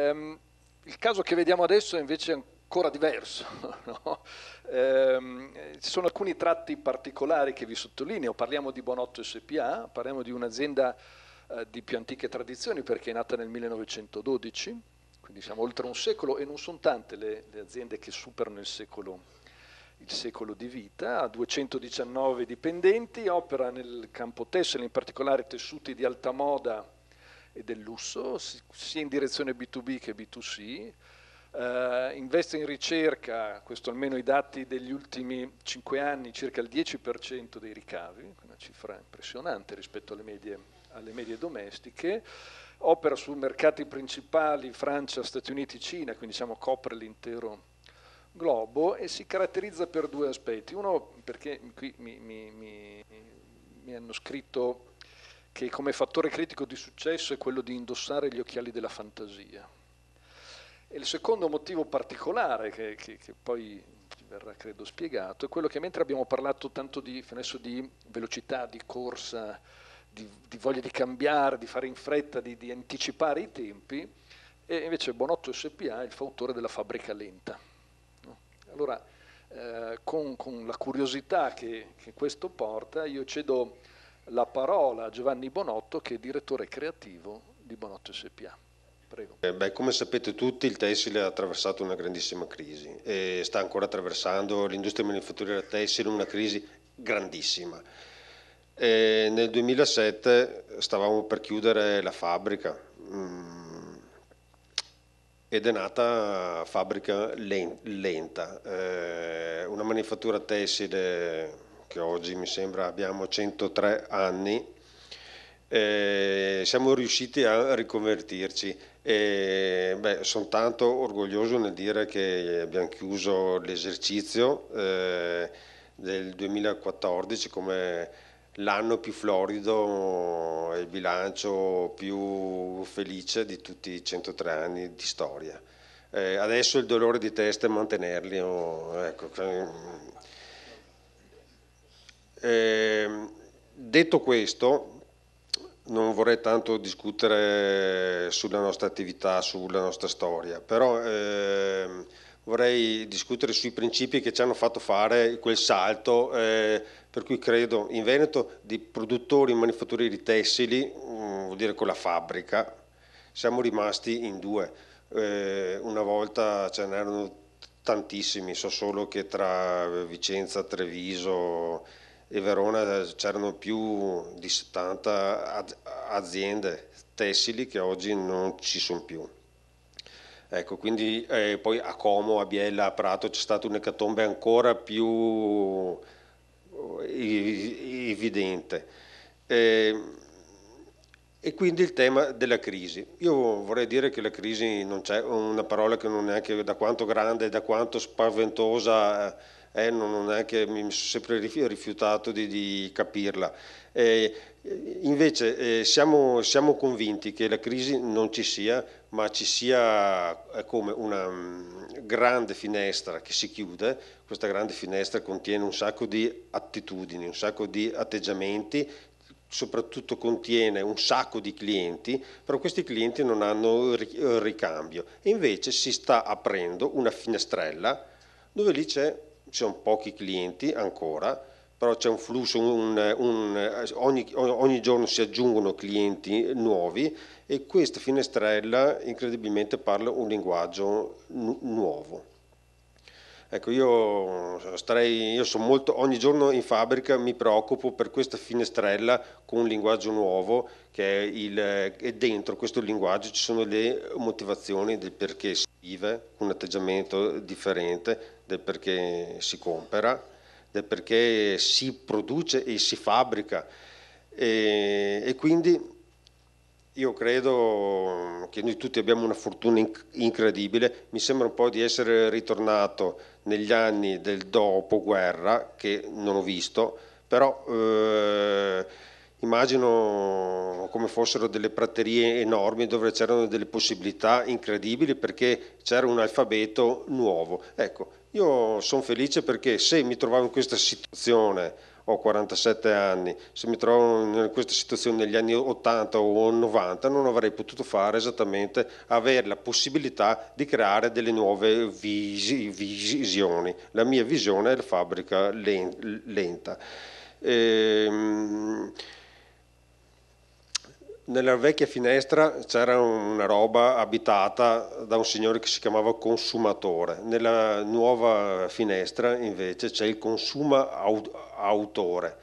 Ehm, il caso che vediamo adesso è invece ancora diverso. No? Ehm, ci sono alcuni tratti particolari che vi sottolineo. Parliamo di Bonotto SPA, parliamo di un'azienda eh, di più antiche tradizioni perché è nata nel 1912, quindi siamo oltre un secolo e non sono tante le, le aziende che superano il secolo il secolo di vita, ha 219 dipendenti, opera nel campo tessile, in particolare tessuti di alta moda e del lusso, sia in direzione B2B che B2C. Uh, eh, investe in ricerca, questo almeno i dati degli ultimi 5 anni, circa il 10% dei ricavi, una cifra impressionante rispetto alle medie, alle medie domestiche, opera su mercati principali Francia, Stati Uniti, Cina, quindi diciamo copre l'intero globo e si caratterizza per due aspetti. Uno perché qui mi, mi, mi, mi hanno scritto che come fattore critico di successo è quello di indossare gli occhiali della fantasia. E il secondo motivo particolare, che, che, che poi verrà credo spiegato, è quello che mentre abbiamo parlato tanto di, di velocità, di corsa, di, di, voglia di cambiare, di fare in fretta, di, di anticipare i tempi, e invece Bonotto SPA è il fautore della fabbrica lenta. Allora, eh, con, con, la curiosità che, che questo porta, io cedo la parola a Giovanni Bonotto che è direttore creativo di Bonotto SPA. Prego. Eh beh, come sapete tutti il tessile ha attraversato una grandissima crisi e sta ancora attraversando l'industria manifatturiera tessile una crisi grandissima. E nel 2007 stavamo per chiudere la fabbrica mm, ed è nata fabbrica lenta, eh, una manifattura tessile che oggi mi sembra abbiamo 103 anni, eh, siamo riusciti a riconvertirci. E, beh, sono tanto orgoglioso nel dire che abbiamo chiuso l'esercizio eh, del 2014 come l'anno più florido e il bilancio più felice di tutti i 103 anni di storia. Eh, adesso il dolore di testa è mantenerli, oh, ecco, cioè, Ehm, detto questo, non vorrei tanto discutere sulla nostra attività, sulla nostra storia, però eh, vorrei discutere sui principi che ci hanno fatto fare quel salto, eh, per cui credo in Veneto di produttori e manifatturieri tessili, mm, vuol dire con la fabbrica, siamo rimasti in due. Eh, una volta ce n'erano tantissimi, so solo che tra Vicenza, Treviso, e Verona eh, c'erano più di 70 aziende tessili che oggi non ci sono più. Ecco, quindi eh, poi a Como, a Biella, a Prato c'è stata un'ecatombe ancora più eh, evidente. E, ehm, e quindi il tema della crisi. Io vorrei dire che la crisi non c'è, una parola che non è che da quanto grande, da quanto spaventosa eh, non è che mi sono sempre rifiutato di, di capirla. Eh, invece eh, siamo, siamo, convinti che la crisi non ci sia, ma ci sia eh, come una mm, grande finestra che si chiude, questa grande finestra contiene un sacco di attitudini, un sacco di atteggiamenti, soprattutto contiene un sacco di clienti, però questi clienti non hanno ricambio. E invece si sta aprendo una finestrella dove lì c'è ci sono pochi clienti ancora, però c'è un flusso, un, un, ogni, ogni, giorno si aggiungono clienti nuovi e questa finestrella incredibilmente parla un linguaggio nu nuovo. Ecco, io, starei, io sono molto, ogni giorno in fabbrica mi preoccupo per questa finestrella con un linguaggio nuovo che è il, e dentro questo linguaggio ci sono le motivazioni del perché si vive un atteggiamento differente, del perché si compra, del perché si produce e si fabbrica. E, e quindi io credo che noi tutti abbiamo una fortuna inc- incredibile, mi sembra un po' di essere ritornato negli anni del dopoguerra, che non ho visto, però... Eh, immagino come fossero delle praterie enormi dove c'erano delle possibilità incredibili perché c'era un alfabeto nuovo. Ecco, io sono felice perché se mi trovavo in questa situazione, ho 47 anni, se mi trovavo in questa situazione negli anni 80 o 90 non avrei potuto fare esattamente, avere la possibilità di creare delle nuove visi, visioni. La mia visione è la fabbrica lenta. Ehm, nella vecchia finestra c'era una roba abitata da un signore che si chiamava consumatore, nella nuova finestra invece c'è il consuma autore.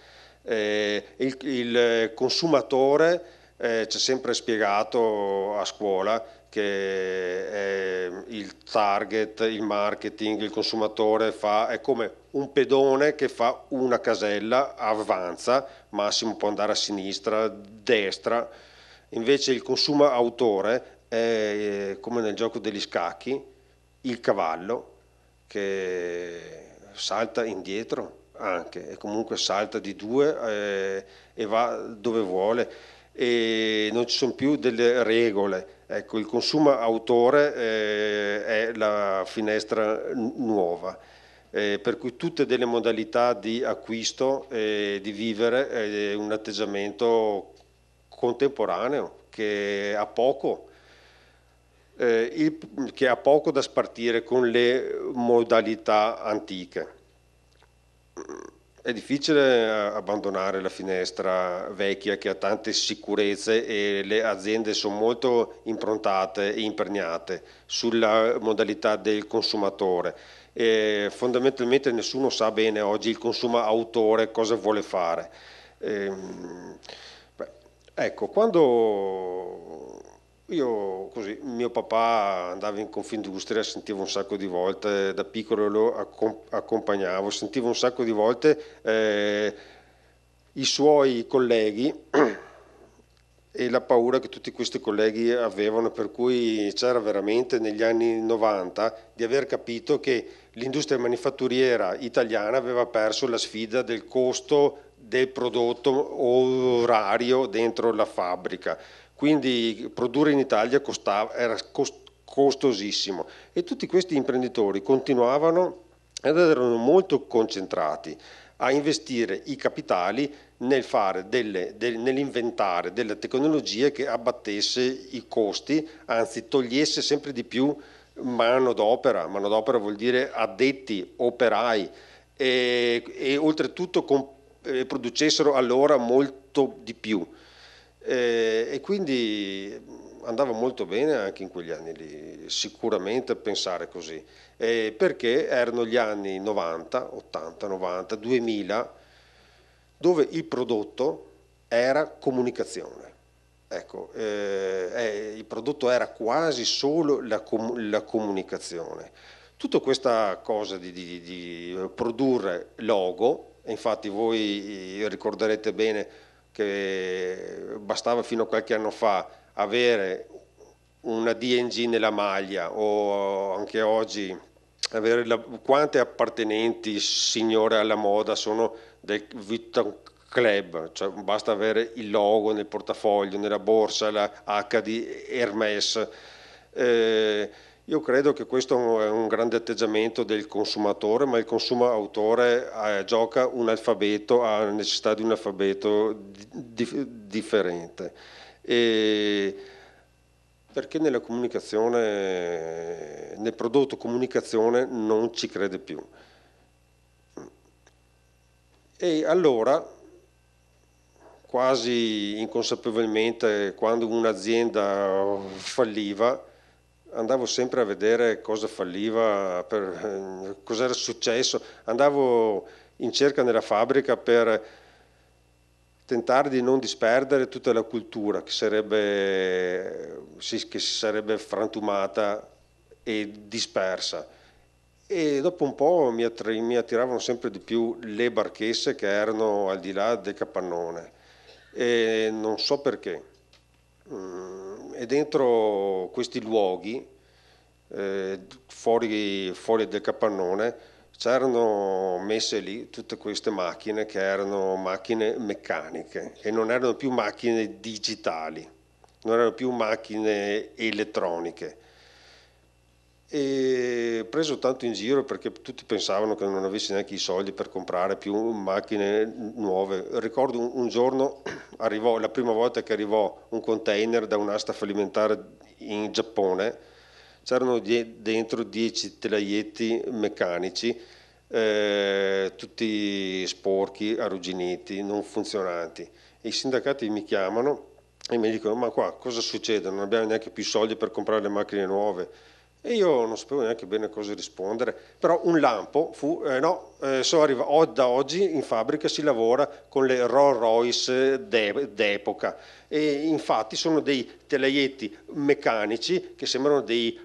Eh, il, il, consumatore eh, c'è sempre spiegato a scuola che è eh, il target, il marketing, il consumatore fa, è come un pedone che fa una casella, avanza, massimo può andare a sinistra, destra, Invece il consumo autore è, eh, come nel gioco degli scacchi, il cavallo che salta indietro anche e comunque salta di due eh, e va dove vuole e non ci sono più delle regole. Ecco, il consumo autore eh, è la finestra nuova. Eh, per cui tutte delle modalità di acquisto e eh, di vivere eh, un atteggiamento contemporaneo che ha poco, eh, il, che ha poco da spartire con le modalità antiche. È difficile abbandonare la finestra vecchia che ha tante sicurezze e le aziende sono molto improntate e imperniate sulla modalità del consumatore. E fondamentalmente nessuno sa bene oggi il consumatore cosa vuole fare. Ehm, Ecco, quando io così, mio papà andava in Confindustria, sentivo un sacco di volte, da piccolo lo accompagnavo, sentivo un sacco di volte eh, i suoi colleghi e la paura che tutti questi colleghi avevano, per cui c'era veramente negli anni 90 di aver capito che l'industria manifatturiera italiana aveva perso la sfida del costo del prodotto orario dentro la fabbrica. Quindi produrre in Italia costava, era costosissimo e tutti questi imprenditori continuavano ed erano molto concentrati a investire i capitali nel delle, del, nell'inventare delle tecnologie che abbattesse i costi, anzi togliesse sempre di più mano d'opera, mano d'opera vuol dire addetti, operai e, e oltretutto con eh, producessero allora molto di più eh, e quindi andava molto bene anche in quegli anni lì, sicuramente pensare così, eh, perché erano gli anni 90, 80, 90, 2000, dove il prodotto era comunicazione. Ecco, eh, eh, il prodotto era quasi solo la, com- la comunicazione. Tutta questa cosa di, di, di produrre logo infatti voi ricorderete bene che bastava fino a qualche anno fa avere una DNG nella maglia o anche oggi avere la, quante appartenenti signore alla moda sono del Vitton Club, cioè basta avere il logo nel portafoglio, nella borsa, la H di Hermes. Eh, io credo che questo è un grande atteggiamento del consumatore, ma il consumatore eh, gioca un alfabeto, ha necessità di un alfabeto di, differente. E perché nella comunicazione, nel prodotto comunicazione non ci crede più. E allora quasi inconsapevolmente quando un'azienda falliva andavo sempre a vedere cosa falliva, per, eh, cos'era successo, andavo in cerca nella fabbrica per tentare di non disperdere tutta la cultura che, sarebbe, che si sarebbe frantumata e dispersa. E dopo un po' mi, attri- mi attiravano sempre di più le barchesse che erano al di là del capannone. E non so perché. Mm e dentro questi luoghi, eh, fuori, fuori del capannone, c'erano messe lì tutte queste macchine che erano macchine meccaniche e non erano più macchine digitali, non erano più macchine elettroniche. E preso tanto in giro perché tutti pensavano che non avessi neanche i soldi per comprare più macchine nuove. Ricordo un, un giorno, arrivò, la prima volta che arrivò un container da un'asta fallimentare in Giappone, c'erano die, dentro dieci telaietti meccanici, eh, tutti sporchi, arrugginiti, non funzionanti. I sindacati mi chiamano e mi dicono ma qua cosa succede? Non abbiamo neanche più soldi per comprare le macchine nuove e io non sapevo neanche bene cosa rispondere, però un lampo fu, eh, no, eh, so arriva, da oggi in fabbrica si lavora con le Rolls Royce de, d'epoca e infatti sono dei telaietti meccanici che sembrano dei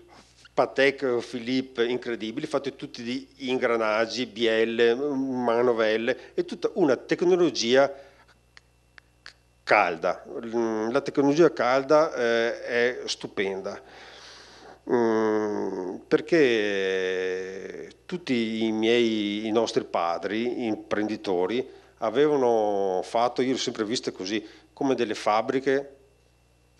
Patek Philippe incredibili, fatti tutti di ingranaggi, bielle, manovelle è tutta una tecnologia calda. La tecnologia calda eh, è stupenda. Mm, perché tutti i miei, i nostri padri, imprenditori, avevano fatto, io l'ho sempre viste così, come delle fabbriche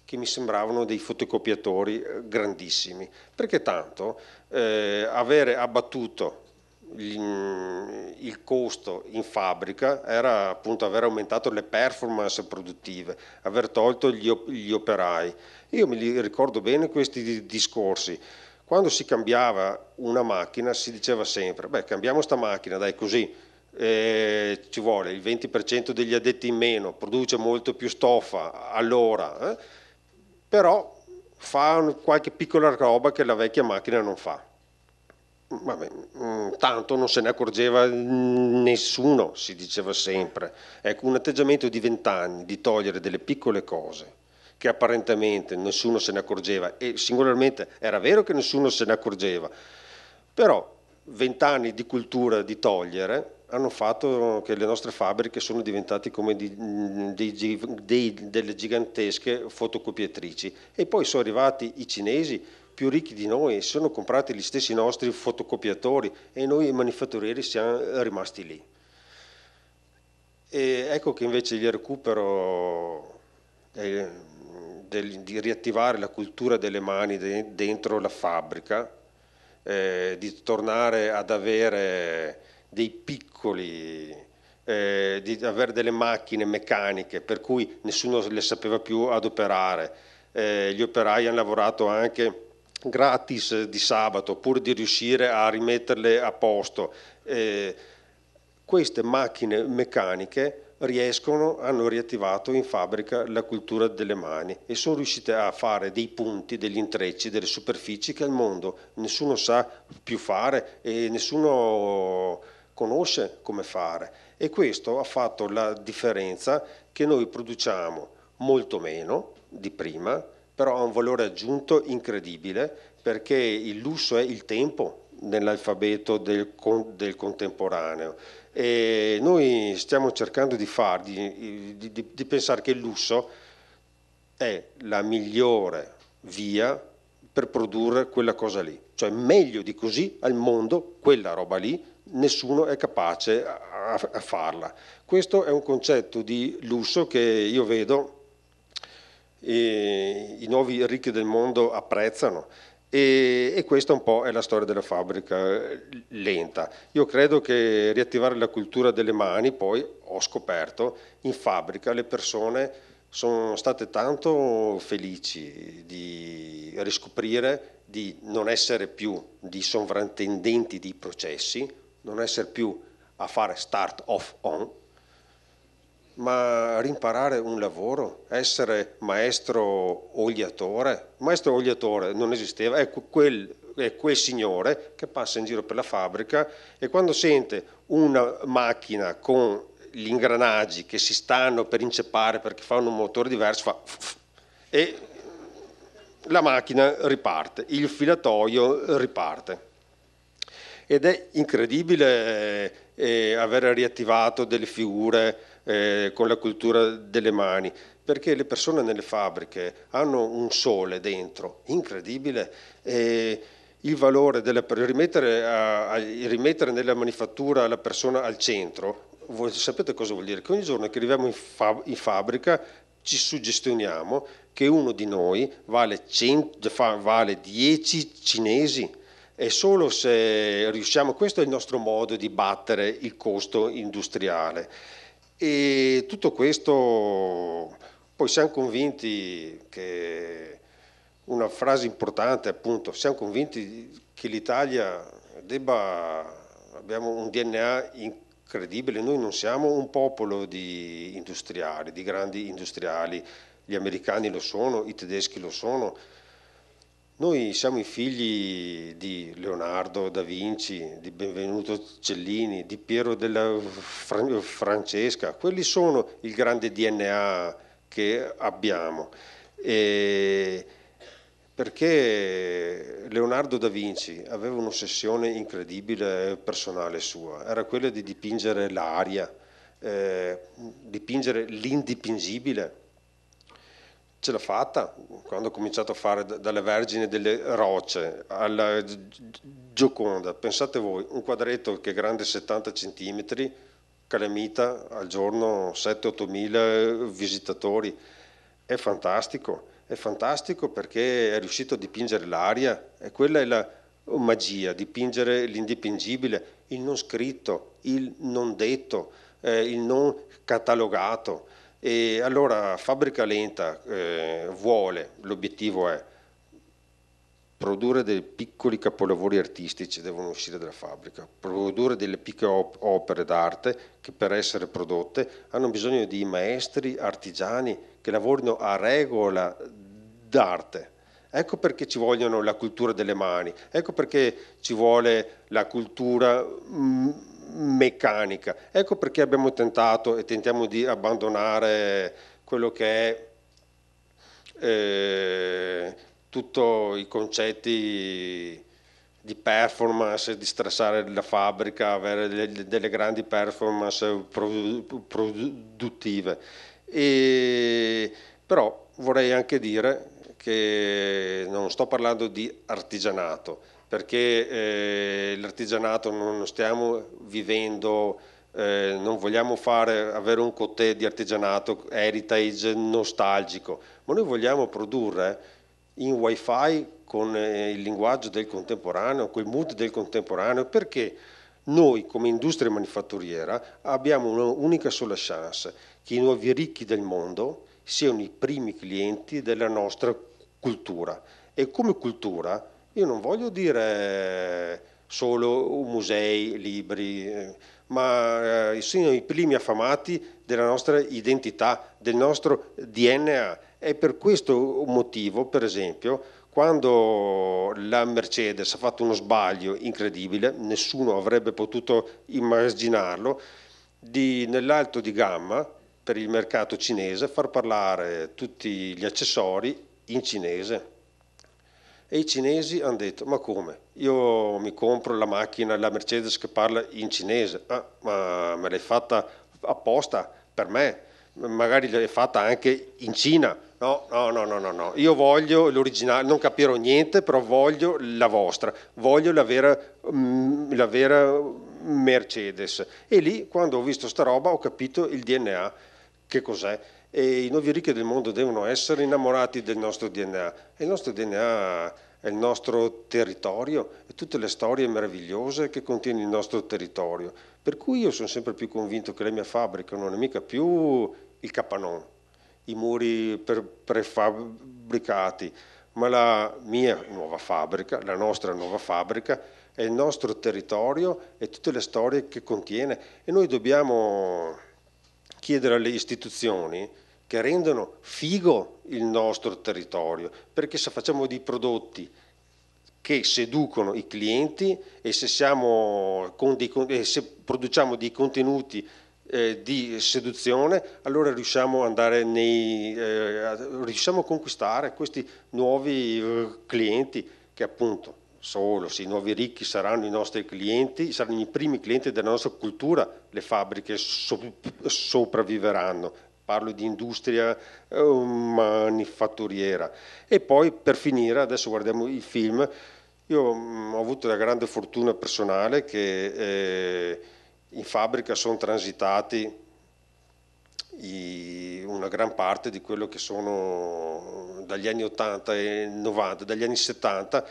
che mi sembravano dei fotocopiatori eh, grandissimi, perché tanto eh, avere abbattuto il costo in fabbrica era appunto aver aumentato le performance produttive, aver tolto gli, gli operai. Io mi ricordo bene questi discorsi. Quando si cambiava una macchina si diceva sempre, beh cambiamo sta macchina, dai così, eh, ci vuole il 20% degli addetti in meno, produce molto più stoffa all'ora, eh? però fa qualche piccola roba che la vecchia macchina non fa vabbè, mm, tanto non se ne accorgeva nessuno, si diceva sempre. Ecco, un atteggiamento di vent'anni, di togliere delle piccole cose che apparentemente nessuno se ne accorgeva e singolarmente era vero che nessuno se ne accorgeva, però vent'anni di cultura di togliere hanno fatto che le nostre fabbriche sono diventate come di, mm, dei, dei, delle gigantesche fotocopietrici e poi sono arrivati i cinesi più ricchi di noi, si sono comprati gli stessi nostri fotocopiatori e noi manifatturieri siamo rimasti lì. E ecco che invece il recupero eh, del, di riattivare la cultura delle mani de, dentro la fabbrica, eh, di tornare ad avere dei piccoli... Eh, di avere delle macchine meccaniche per cui nessuno le sapeva più adoperare. Eh, gli operai hanno lavorato anche gratis eh, di sabato pur di riuscire a rimetterle a posto. Eh, queste macchine meccaniche riescono, hanno riattivato in fabbrica la cultura delle mani e sono riuscite a fare dei punti, degli intrecci, delle superfici che al mondo nessuno sa più fare e nessuno conosce come fare. E questo ha fatto la differenza che noi produciamo molto meno di prima, però ha un valore aggiunto incredibile perché il lusso è il tempo nell'alfabeto del, del, contemporaneo e noi stiamo cercando di, far, di, di, di pensare che il lusso è la migliore via per produrre quella cosa lì, cioè meglio di così al mondo quella roba lì nessuno è capace a, a farla. Questo è un concetto di lusso che io vedo e i nuovi ricchi del mondo apprezzano e, e, questa un po' è la storia della fabbrica lenta. Io credo che riattivare la cultura delle mani, poi ho scoperto, in fabbrica le persone sono state tanto felici di riscoprire di non essere più di sovrintendenti di processi, non essere più a fare start off on, ma rimparare un lavoro, essere maestro oliatore, maestro oliatore non esisteva, è quel, è quel, signore che passa in giro per la fabbrica e quando sente una macchina con gli ingranaggi che si stanno per inceppare perché fanno un motore diverso, fa e la macchina riparte, il filatoio riparte. Ed è incredibile eh, eh avere riattivato delle figure eh, con la cultura delle mani, perché le persone nelle fabbriche hanno un sole dentro incredibile e il valore della, rimettere, rimettere nella manifattura la persona al centro, voi sapete cosa vuol dire? Che ogni giorno che arriviamo in, fab, in fabbrica ci suggestioniamo che uno di noi vale, 100, vale 10 cinesi e solo se riusciamo, questo è il nostro modo di battere il costo industriale. E tutto questo, poi siamo convinti che una frase importante appunto, siamo convinti che l'Italia debba, abbiamo un DNA incredibile, noi non siamo un popolo di industriali, di grandi industriali, gli americani lo sono, i tedeschi lo sono, noi siamo i figli di Leonardo da Vinci, di Benvenuto Cellini, di Piero della Francesca, quelli sono il grande DNA che abbiamo. E perché Leonardo da Vinci aveva un'ossessione incredibile personale sua, era quella di dipingere l'aria, eh, dipingere l'indipingibile ce l'ha fatta quando ho cominciato a fare dalle Vergine delle Rocce alla Gioconda. Pensate voi, un quadretto che è grande 70 cm, calamita al giorno 7-8 mila visitatori. È fantastico, è fantastico perché è riuscito a dipingere l'aria e quella è la magia, dipingere l'indipingibile, il non scritto, il non detto, eh, il non catalogato. E allora Fabbrica Lenta eh, vuole, l'obiettivo è produrre dei piccoli capolavori artistici che devono uscire dalla fabbrica, produrre delle piccole op opere d'arte che per essere prodotte hanno bisogno di maestri, artigiani che lavorino a regola d'arte. Ecco perché ci vogliono la cultura delle mani, ecco perché ci vuole la cultura mh, mm, meccanica. Ecco perché abbiamo tentato e tentiamo di abbandonare quello che è eh, tutti i concetti di performance, di stressare la fabbrica, avere delle, delle grandi performance produttive. E, però vorrei anche dire che non sto parlando di artigianato, perché eh, l'artigianato non stiamo vivendo, eh, non vogliamo fare, avere un cotè di artigianato heritage nostalgico, ma noi vogliamo produrre in wifi con eh, il linguaggio del contemporaneo, con il mood del contemporaneo, perché noi come industria manifatturiera abbiamo un'unica sola chance, che i nuovi ricchi del mondo siano i primi clienti della nostra cultura e come cultura io non voglio dire solo musei, libri, eh, ma sono eh, i primi affamati della nostra identità, del nostro DNA. È per questo motivo, per esempio, quando la Mercedes ha fatto uno sbaglio incredibile, nessuno avrebbe potuto immaginarlo, di, nell'alto di gamma per il mercato cinese far parlare tutti gli accessori in cinese. E i cinesi hanno detto, ma come? Io mi compro la macchina, la Mercedes che parla in cinese, ah, ma me l'hai fatta apposta per me, magari l'hai fatta anche in Cina. No, no, no, no, no, io voglio l'originale, non capirò niente, però voglio la vostra, voglio la vera, mm, la vera Mercedes. E lì, quando ho visto sta roba, ho capito il DNA, che cos'è e i nuovi ricchi del mondo devono essere innamorati del nostro DNA e il nostro DNA è il nostro territorio e tutte le storie meravigliose che contiene il nostro territorio. Per cui io sono sempre più convinto che la mia fabbrica non è mica più il capanon, i muri prefabbricati, ma la mia nuova fabbrica, la nostra nuova fabbrica, è il nostro territorio e tutte le storie che contiene e noi dobbiamo chiedere alle istituzioni che rendano figo il nostro territorio, perché se facciamo dei prodotti che seducono i clienti e se, dei, se produciamo dei contenuti eh, di seduzione, allora riusciamo, nei, eh, riusciamo a conquistare questi nuovi eh, clienti che appunto solo se i nuovi ricchi saranno i nostri clienti, saranno i primi clienti della nostra cultura, le fabbriche so- sopravviveranno. Parlo di industria eh, manifatturiera. E poi per finire, adesso guardiamo i film. Io mh, mm, ho avuto la grande fortuna personale che eh, in fabbrica sono transitati i, una gran parte di quello che sono dagli anni 80 e 90, dagli anni 70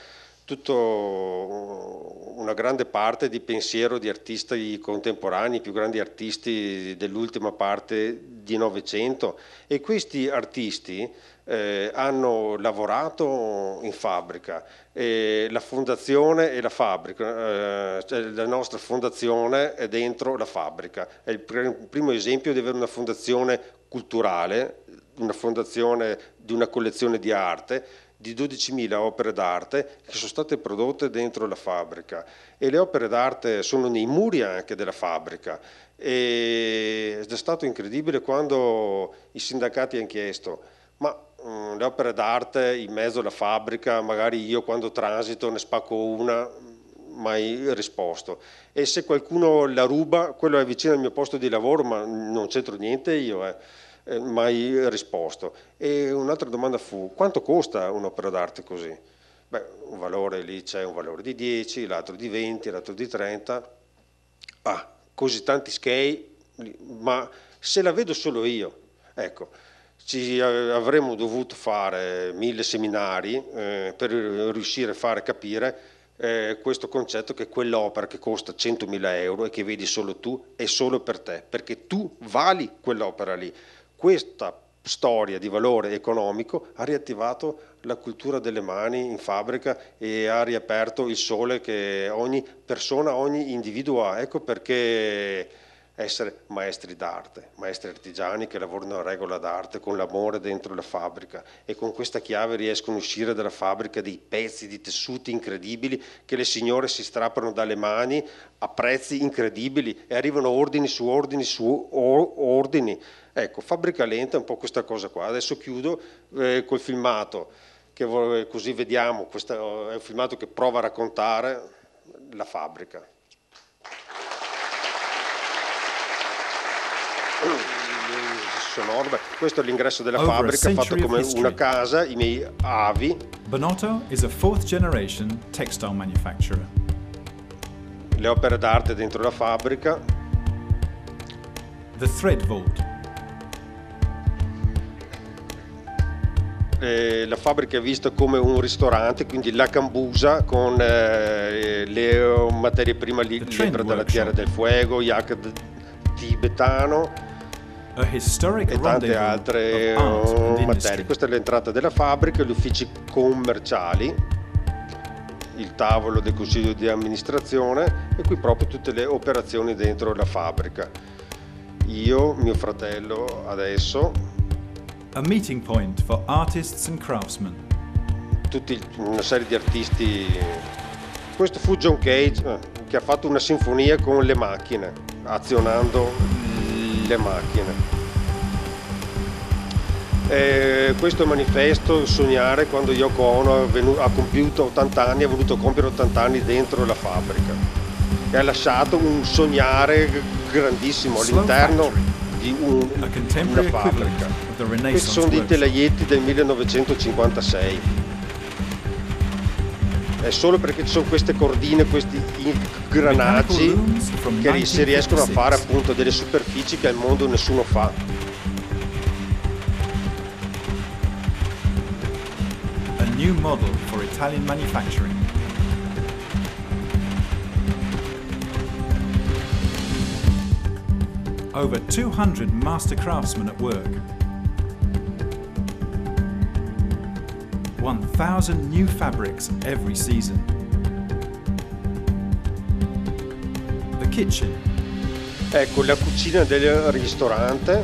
tutta una grande parte di pensiero di artisti contemporanei, i più grandi artisti dell'ultima parte di Novecento e questi artisti eh, hanno lavorato in fabbrica e la fondazione e la fabbrica, eh, cioè la nostra fondazione è dentro la fabbrica, è il pr- primo esempio di avere una fondazione culturale, una fondazione di una collezione di arte di 12.000 opere d'arte che sono state prodotte dentro la fabbrica e le opere d'arte sono nei muri anche della fabbrica ed è stato incredibile quando i sindacati hanno chiesto ma mh, mm, le opere d'arte in mezzo alla fabbrica magari io quando transito ne spacco una mm, mai risposto e se qualcuno la ruba quello è vicino al mio posto di lavoro ma non c'entro niente io eh. Eh, mai risposto. E un'altra domanda fu, quanto costa un'opera d'arte così? Beh, un valore lì c'è un valore di 10, l'altro di 20, l'altro di 30. Ah, così tanti skei, ma se la vedo solo io, ecco, ci avremmo dovuto fare mille seminari eh, per riuscire a fare capire eh, questo concetto che quell'opera che costa 100.000 euro e che vedi solo tu è solo per te, perché tu vali quell'opera lì. Questa storia di valore economico ha riattivato la cultura delle mani in fabbrica e ha riaperto il sole che ogni persona, ogni individuo ha. Ecco perché essere maestri d'arte, maestri artigiani che lavorano a regola d'arte con l'amore dentro la fabbrica e con questa chiave riescono a uscire dalla fabbrica dei pezzi di tessuti incredibili che le signore si strappano dalle mani a prezzi incredibili e arrivano ordini su ordini su ordini. Ecco, fabbrica lenta è un po' questa cosa qua. Adesso chiudo eh, col filmato, che così vediamo, questo eh, è un filmato che prova a raccontare la fabbrica. grosso, Questo è l'ingresso della fabbrica, fatto come una casa, i miei avi. Bonotto is a fourth generation textile manufacturer. Le opere d'arte dentro la fabbrica. The Thread Vault. Eh, la fabbrica è vista come un ristorante, quindi la cambusa con eh, le materie prime libere dalla Tierra del Fuego, yak tibetano e tante altre eh, materie. Questa è l'entrata della fabbrica, gli uffici commerciali, il tavolo del consiglio di amministrazione e qui proprio tutte le operazioni dentro la fabbrica. Io, mio fratello adesso. A meeting point for artists and craftsmen. Tutti una serie di artisti. Questo fu John Cage eh, che ha fatto una sinfonia con le macchine, azionando le macchine. Eh, questo manifesto Sognare quando Yoko Ono ha compiuto 80 anni, ha voluto compiere 80 anni dentro la fabbrica e ha lasciato un sognare grandissimo all'interno di un, una fabbrica. Questi sono dei telaietti del 1956 è solo perché ci sono queste cordine, questi ingranaggi che si riescono a fare appunto delle superfici che al mondo nessuno fa. A new model for Italian manufacturing. Over 200 master craftsmen at work. 1,000 new fabrics every season. The kitchen. Ecco, la cucina del ristorante,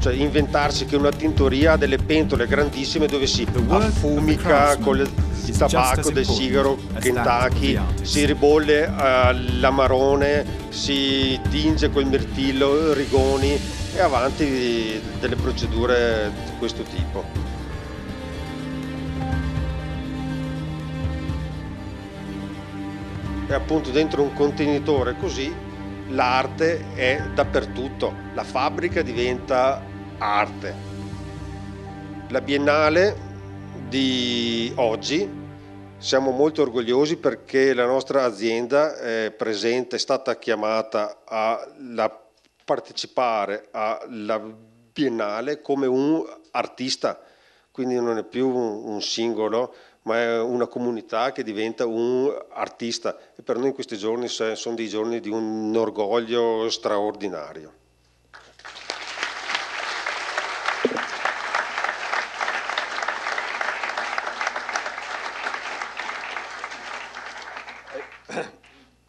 cioè inventarsi che una tintoria ha delle pentole grandissime dove si affumica con il tabacco del sigaro Kentucky, si ribolle all'amarone, eh, si tinge col mirtillo, rigoni e avanti delle procedure di questo tipo. e appunto dentro un contenitore così l'arte è dappertutto, la fabbrica diventa arte. La Biennale di oggi siamo molto orgogliosi perché la nostra azienda è eh, presente, è stata chiamata a partecipare alla Biennale come un artista, quindi non è più un singolo ma è una comunità che diventa un artista e per noi questi giorni sono dei giorni di un orgoglio straordinario.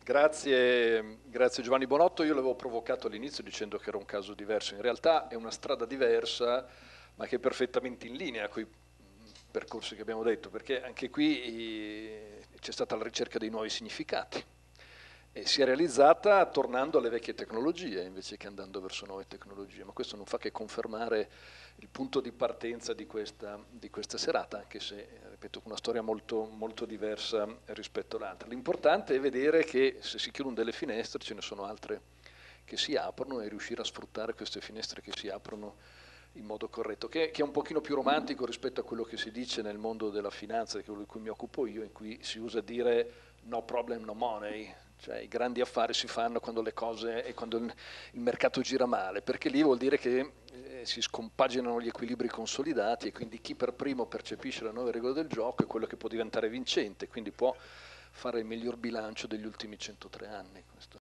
Grazie, grazie, Giovanni Bonotto, io l'avevo provocato all'inizio dicendo che era un caso diverso, in realtà è una strada diversa ma che è perfettamente in linea con i percorsi che abbiamo detto, perché anche qui eh, c'è stata la ricerca dei nuovi significati e si è realizzata tornando alle vecchie tecnologie invece che andando verso nuove tecnologie, ma questo non fa che confermare il punto di partenza di questa, di questa serata, anche se, eh, ripeto, con una storia molto, molto diversa rispetto all'altra. L'importante è vedere che se si chiudono delle finestre ce ne sono altre che si aprono e riuscire a sfruttare queste finestre che si aprono in modo corretto, che, che, è un pochino più romantico rispetto a quello che si dice nel mondo della finanza, quello di cui mi occupo io, in cui si usa dire no problem, no money, cioè i grandi affari si fanno quando le cose e quando il, il mercato gira male, perché lì vuol dire che eh, si scompaginano gli equilibri consolidati e quindi chi per primo percepisce la nuova regola del gioco è quello che può diventare vincente, quindi può fare il miglior bilancio degli ultimi 103 anni. Questo